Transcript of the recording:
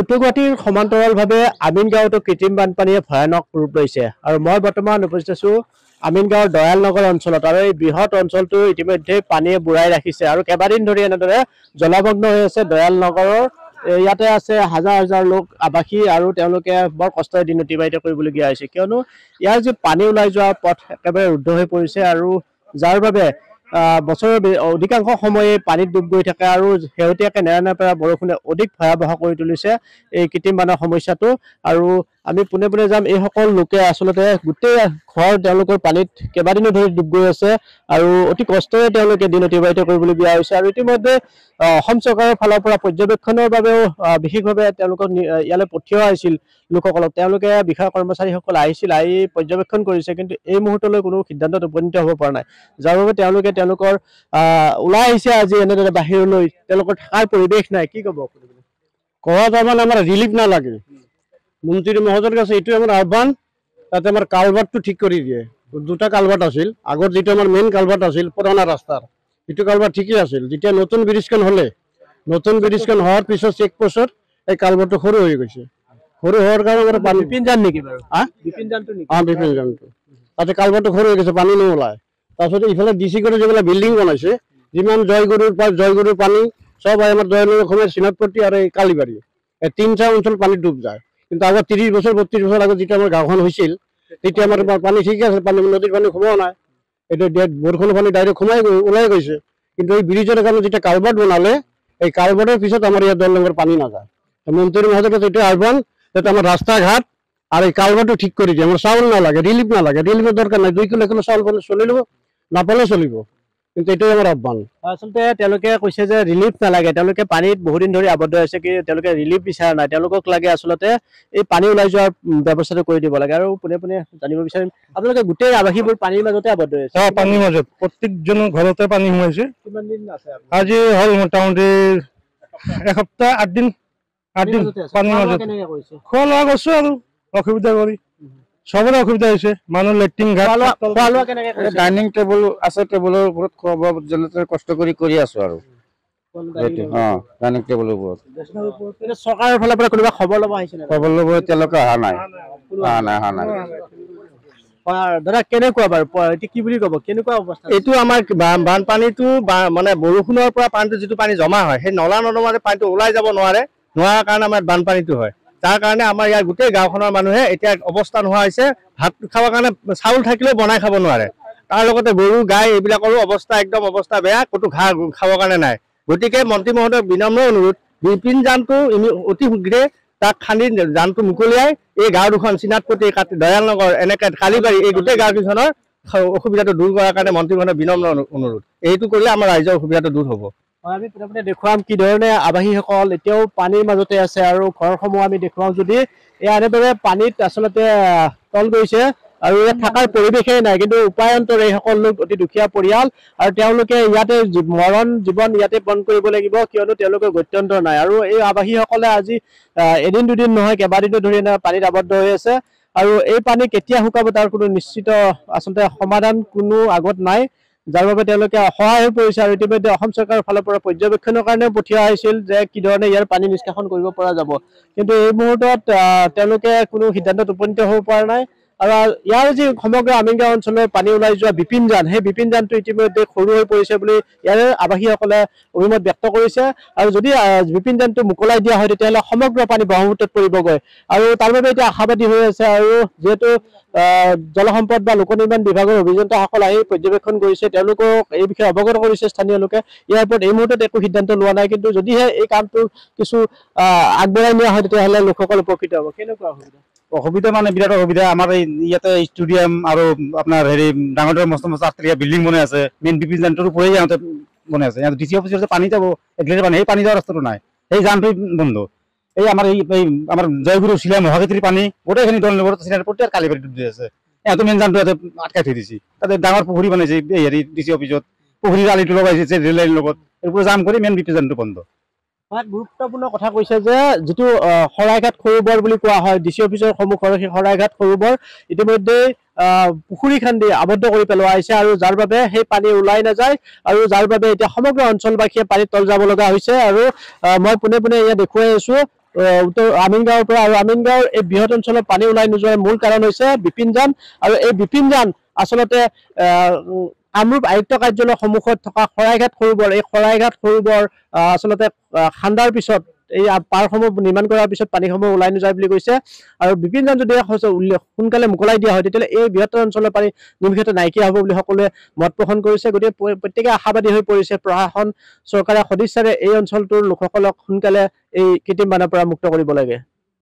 উত্তর গুহীর সমান্তরালভাবে আমিনগাঁওতো কৃত্রিম বানপানীয় ভয়ানক রূপ লৈছে আর মানে বর্তমান উপস্থিত আছো দয়াল দয়ালনগর অঞ্চল আর এই বৃহৎ অঞ্চল ইতিমধ্যে পানিয়ে বুড়াই রাখিছে আর কেবাদিন ধরে এনেদরে জলমগ্ন হয়ে আছে দয়াল দয়ালনগর ইয়াতে আছে হাজার হাজার লোক আবাসী আর বড় কষ্টের দিন অতিবাহিত করবল হয়েছে কেন ইয়ার যে পানি ওলাই যাওয়ার পথ একবারে রুদ্ধ হয়ে পড়ছে আর যার বছৰৰ অধিকাংশ সময়ে পানীত ডুব গৈ থাকে আৰু শেহতীয়াকৈ নেৰানেপেৰা বৰষুণে অধিক ভয়াৱহ কৰি তুলিছে এই কৃত্ৰিম বানৰ সমস্যাটো আৰু আমি পোনে পোনে যাম এইসকল লোকে আচলতে গোটেই ঘৰ তেওঁলোকৰ পানীত কেইবাদিনো ধৰি ডুব গৈ আছে আৰু অতি কষ্টৰে তেওঁলোকে দিন অতিবাহিত কৰিবলগীয়া হৈছে আৰু ইতিমধ্যে অসম চৰকাৰৰ ফালৰ পৰা পৰ্যবেক্ষণৰ বাবেও বিশেষভাৱে তেওঁলোকক ইয়ালৈ পঠিওৱা হৈছিল লোকসকলক তেওঁলোকে বিষয়া কৰ্মচাৰীসকল আহিছিল আহি পৰ্যবেক্ষণ কৰিছে কিন্তু এই মুহূৰ্তলৈ কোনো সিদ্ধান্তত উপনীত হ'ব পৰা নাই যাৰ বাবে তেওঁলোকে তেওঁলোকৰ ওলাই আহিছে আজি এনেদৰে বাহিৰলৈ তেওঁলোকৰ থকাৰ পৰিৱেশ নাই কি ক'ব কোৱা তাৰমানে আমাৰ ৰিলিফ নালাগে মন্ত্রী মহোদয় কাছে এইটাই আমার আহ্বান তাতে আমার কালভার্টু ঠিক করে দিয়ে দুটা কালভার্ট আসিল আগর যেটা আমার মেইন কালভার্ট আসিল পুরানা রাস্তার এই কালভার্ট ঠিকই আসিল যেটা নতুন ব্রিজকান হলে নতুন ব্রিজকান হওয়ার পিছত এক বছর এই কালভার্ট সরু হয়ে গেছে সরু হওয়ার কারণে আমার পানি বিপিন যান নাকি হ্যাঁ বিপিন যান তো তাতে কালভার্ট সরু হয়ে গেছে পানি নোলায় তারপরে ইফালে ডিসি করে যেগুলো বিল্ডিং বানাইছে যান জয়গুরুর জয়গুরুর পানি সব আমার দয়ানগর অসমের সিনাপতি আর এই কালীবাড়ি এই তিনটা অঞ্চল পানি ডুব যায় কিন্তু আগত ত্ৰিছ বছৰ বত্ৰিছ বছৰ আগত যেতিয়া আমাৰ গাঁওখন হৈছিল তেতিয়া আমাৰ পানী ঠিকে আছে পানী নদীৰ পানী সোমোৱা নাই এইটো বৰষুণৰ পানী ডাইৰেক্ট সোমাই ওলাই গৈছে কিন্তু এই ব্ৰিজৰ কাৰণে যেতিয়া কালভাৰ্ট বনালে এই কালভাৰ্টৰ পিছত আমাৰ ইয়াত দল নম্বৰ পানী নাযায় মন্ত্ৰী মহোদয়কে তেতিয়া আহ্বান যাতে আমাৰ ৰাস্তা ঘাট আর এই কালভারটা ঠিক করে দিয়ে আমার চাউল না লাগে রিলিফ না লাগে রিলিফের দরকার নাই দুই কিলো কিলো চাউল পালে চলিব না পালে চলিব কিন্তু এইটোৱে আমাৰ আহ্বান আচলতে তেওঁলোকে কৈছে যে ৰিলিফ নালাগে তেওঁলোকে পানীত বহুদিন ধৰি আবদ্ধ হৈছে কি তেওঁলোকে ৰিলিফ বিচৰা নাই তেওঁলোকক লাগে আচলতে এই পানী ওলাই যোৱাৰ ব্যৱস্থাটো কৰি দিব লাগে আৰু পোনে পোনে জানিব বিচাৰিম আপোনালোকে গোটেই আৱাসীবোৰ পানীৰ মাজতে আবদ্ধ হৈছে অঁ পানীৰ মাজত প্ৰত্যেকজন ঘৰতে পানী সোমাইছে কিমান দিন আছে আজি হ'ল মোটামুটি এসপ্তাহ আঠদিন আঠদিন পানীৰ মাজত খোৱা লোৱা কৰিছো আৰু অসুবিধা কৰি সবরে অসুবিধা হয়েছে মানুষ লেট্রিন ডাইনিং টেবিল আছে টেবিলের উপর খুব কষ্ট করে করে আছো জমা হয় সেই নলা নদমার পানীটো ওলাই যাব নোৱাৰে নয় কাৰণে আমাৰ বানপানীটো হয় যার কারণে আমার ইয়ার গোটেই গাঁওখানের মানুষে এটা অবস্থা নোহা হয়েছে ভাত খাওয়ার কারণে চাউল থাকলেও বনায় খাব নয় তার গরু গাই এইবিলাকরও অবস্থা একদম অবস্থা বেয়া কত ঘা খাওয়ার কারণে নাই গতি মন্ত্রী মহোদয় বিনম্র অনুরোধ বিপিন যানটো অতি শীঘ্রে তাক খান্দি যানটো মুকলিয়াই এই গাঁও দুখন চিনাতপতি দয়ালনগর এনেক কালিবাড়ি এই গোটেই গাঁও কিছনের অসুবিধাটা দূর করার কারণে মন্ত্রী মহোদয় বিনম্র অনুরোধ এইটু করলে আমার রাইজের অসুবিধাটা দূর হব হয় আমি প্ৰথমতে দেখুৱাম কি ধৰণে আবাহীসকল এতিয়াও পানীৰ মাজতে আছে আৰু ঘৰসমূহ আমি দেখুৱাওঁ যদি এই এনেদৰে পানীত আচলতে তল গৈছে আৰু ইয়াত থকাৰ পৰিৱেশেই নাই কিন্তু উপায়ন্তৰ এইসকল লোক অতি দুখীয়া পৰিয়াল আৰু তেওঁলোকে ইয়াতে মৰণ জীৱন ইয়াতে বন্ধ কৰিব লাগিব কিয়নো তেওঁলোকে গত্যন্ত নাই আৰু এই আবাহীসকলে আজি এদিন দুদিন নহয় কেইবাদিনো ধৰি পানীত আবদ্ধ হৈ আছে আৰু এই পানী কেতিয়া শুকাব তাৰ কোনো নিশ্চিত আচলতে সমাধান কোনো আগত নাই যাৰ বাবে তেওঁলোকে অসহায় হৈ পৰিছে আৰু ইতিমধ্যে অসম চৰকাৰৰ ফালৰ পৰা পৰ্যবেক্ষণৰ কাৰণেও পঠিওৱা হৈছিল যে কি ধৰণে ইয়াৰ পানী নিষ্কাশন কৰিব পৰা যাব কিন্তু এই মুহূৰ্তত তেওঁলোকে কোনো সিদ্ধান্তত উপনীত হ'ব পৰা নাই আৰু ইয়াৰ যি সমগ্ৰ আমিনগাঁও অঞ্চলৰ পানী ওলাই যোৱা বিপিন যান সেই বিপিন যানটো ইতিমধ্যে সৰু হৈ পৰিছে বুলি ইয়াৰে আৱাসীসকলে অভিমত ব্যক্ত কৰিছে আৰু যদি বিপিন যানটো মোকলাই দিয়া হয় তেতিয়াহ'লে সমগ্ৰ পানী ব্ৰহ্মপুত্ৰত পৰিবগৈ আৰু তাৰ বাবে এতিয়া আশাবাদী হৈ আছে আৰু যিহেতু জলসম্পদ বা লোক নিৰ্মাণ বিভাগৰ অভিযন্তাসকল আহি পৰ্যবেক্ষণ কৰিছে তেওঁলোকক এই বিষয়ে অৱগত কৰিছে স্থানীয় লোকে ইয়াৰ ওপৰত এই মুহূৰ্তত একো সিদ্ধান্ত লোৱা নাই কিন্তু যদিহে এই কামটো কিছু আগবঢ়াই নিয়া হয় তেতিয়াহ'লে লোকসকল উপকৃত হ'ব কেনেকুৱা অসুবিধা অসুবিধা মানে বিৰাট অসুবিধা আমাৰ এই ইয়াতে ষ্টুডিয়াম আৰু আপোনাৰ হেৰি ডাঙৰ ডাঙৰ মস্ত মস্ত আঠটিয়া বিল্ডিং বনাই আছে মেইন বি পি জানটোৰ ওপৰতে ইয়াতে বনাই আছে ডি চি অফিচৰ পানী যাব লিটাৰ পানী সেই পানী যোৱা ৰাস্তাটো নাই সেই জানটোৱেই বন্ধ এই আমাৰ এই আমাৰ জয়গুৰু চিলাই মহাকৃতিৰ পানী গোটেইখিনি দল নিব প্ৰত্যেক কালিবাৰীটো দি আছে ইহঁতে মেইন জানটো ইয়াতে আটকাই থৈ দিছে তাতে ডাঙৰ পুখুৰী বনাইছে এই হেৰি ডি চি অফিচত পুখুৰীৰ আলিটো লগাইছে ৰেল লাইনৰ লগত এইবোৰ জাম কৰি মেইন বি পি জানটো বন্ধ বহুত গুৰুত্বপূৰ্ণ কথা কৈছে যে যেটু শৰাইঘাট খৰুবৰ বুলি কোৱা হয় ডি ডিসি অফিসেৰ সম্মুখেৰ সেই শৰাইঘাট খৰুবৰ ইতিমধ্যে পুখুৰী খান্দি আবদ্ধ কৰি পেলোৱা হৈছে আৰু যাৰ বাবে সেই পানী ওলাই নাযায় আৰু যাৰ বাবে এতিয়া সমগ্ৰ অঞ্চলবাসীয়ে পানীত তল যাব লগা হৈছে আৰু মই পোনে পোনে ইয়া দেখাই আছো উত্তৰ পৰা আৰু আমিন গাঁৱৰ এই বৃহৎ অঞ্চলত পানী ওলাই নোযোৱাৰ মূল কাৰণ হৈছে বিপিন যান আৰু এই বিপিন যান আচলতে কামৰূপ আয়ুক্ত কাৰ্যালয়ৰ সন্মুখত থকা শৰাইঘাট সৰুবৰ এই শৰাইঘাট সৰুবৰ আচলতে খান্দাৰ পিছত এই পাৰসমূহ নিৰ্মাণ কৰাৰ পিছত পানীসমূহ ওলাই নোযায় বুলি কৈছে আৰু বিপিন যান যদি সোনকালে মোকলাই দিয়া হয় তেতিয়াহ'লে এই বৃহত্তৰ অঞ্চলৰ পানী নিমিষতে নাইকিয়া হ'ব বুলি সকলোৱে মত পোষণ কৰিছে গতিকে প্ৰত্যেকে আশাবাদী হৈ পৰিছে প্ৰশাসন চৰকাৰে সদিচ্ছাৰে এই অঞ্চলটোৰ লোকসকলক সোনকালে এই কৃত্ৰিম বানৰ পৰা মুক্ত কৰিব লাগে